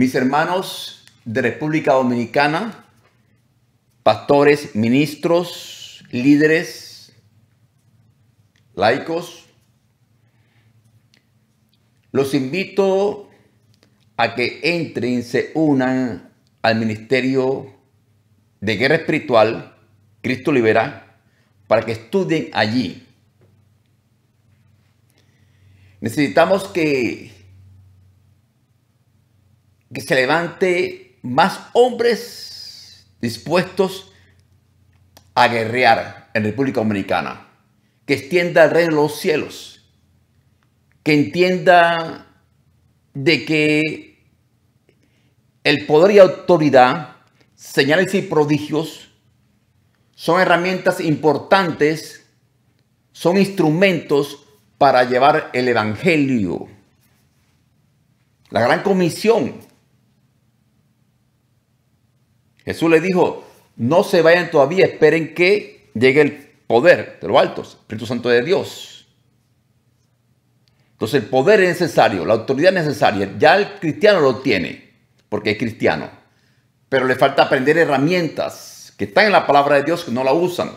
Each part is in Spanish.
Mis hermanos de República Dominicana, pastores, ministros, líderes, laicos, los invito a que entren, se unan al ministerio de guerra espiritual, Cristo Libera, para que estudien allí. Necesitamos que que se levante más hombres dispuestos a guerrear en República Dominicana, que extienda el reino de los cielos, que entienda de que el poder y autoridad, señales y prodigios son herramientas importantes, son instrumentos para llevar el Evangelio. La gran comisión Jesús le dijo, no se vayan todavía, esperen que llegue el poder de lo alto, Espíritu Santo de Dios. Entonces el poder es necesario, la autoridad es necesaria. Ya el cristiano lo tiene, porque es cristiano. Pero le falta aprender herramientas que están en la palabra de Dios que no la usan.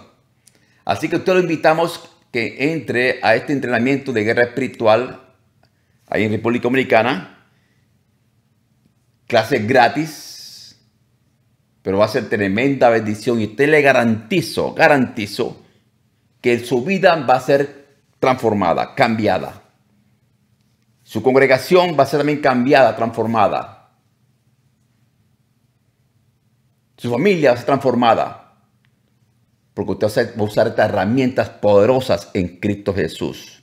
Así que usted lo invitamos que entre a este entrenamiento de guerra espiritual ahí en República Dominicana. Clases gratis, pero va a ser tremenda bendición y usted le garantizo, garantizo que su vida va a ser transformada, cambiada. Su congregación va a ser también cambiada, transformada. Su familia va a ser transformada. Porque usted va a usar estas herramientas poderosas en Cristo Jesús.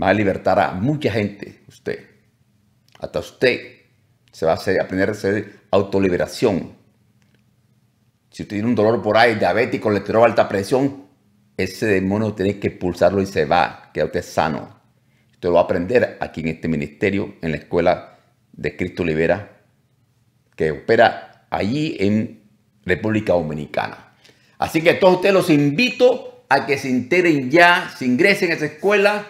Va a libertar a mucha gente, usted. Hasta usted se va a aprender a hacer autoliberación si usted tiene un dolor por ahí, diabético, le alta presión, ese demonio tiene que expulsarlo y se va, queda usted sano. Usted lo va a aprender aquí en este ministerio, en la escuela de Cristo Libera, que opera allí en República Dominicana. Así que a todos ustedes los invito a que se integren ya, se ingresen a esa escuela.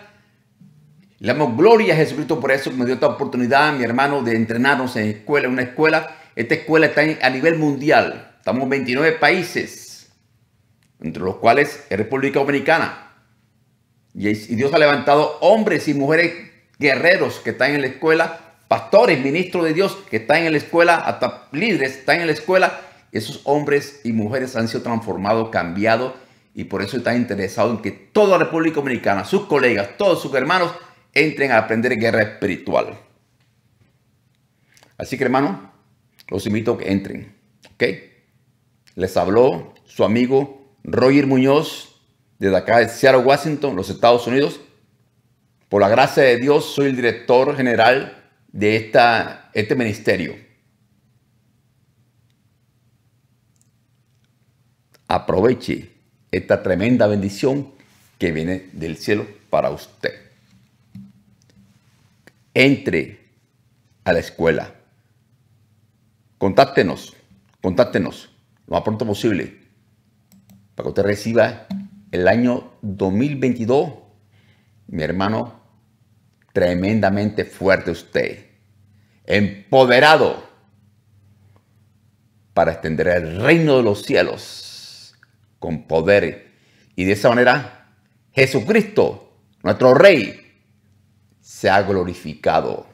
Le damos gloria a Jesucristo por eso que me dio esta oportunidad, mi hermano, de entrenarnos en escuela, una escuela. Esta escuela está a nivel mundial estamos en 29 países, entre los cuales es República Dominicana. Y, Dios ha levantado hombres y mujeres guerreros que están en la escuela, pastores, ministros de Dios que están en la escuela, hasta líderes están en la escuela. Esos hombres y mujeres han sido transformados, cambiados y por eso está interesado en que toda la República Dominicana, sus colegas, todos sus hermanos entren a aprender guerra espiritual. Así que hermano, los invito a que entren. ¿Ok? Les habló su amigo Roger Muñoz desde acá de Seattle, Washington, los Estados Unidos. Por la gracia de Dios soy el director general de esta, este ministerio. Aproveche esta tremenda bendición que viene del cielo para usted. Entre a la escuela. Contáctenos, contáctenos lo más pronto posible para que usted reciba el año 2022, mi hermano, tremendamente fuerte usted, empoderado para extender el reino de los cielos con poder. Y de esa manera, Jesucristo, nuestro Rey, se ha glorificado.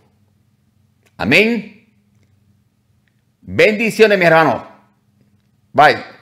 Amén. Bendiciones, mi hermano. Bye.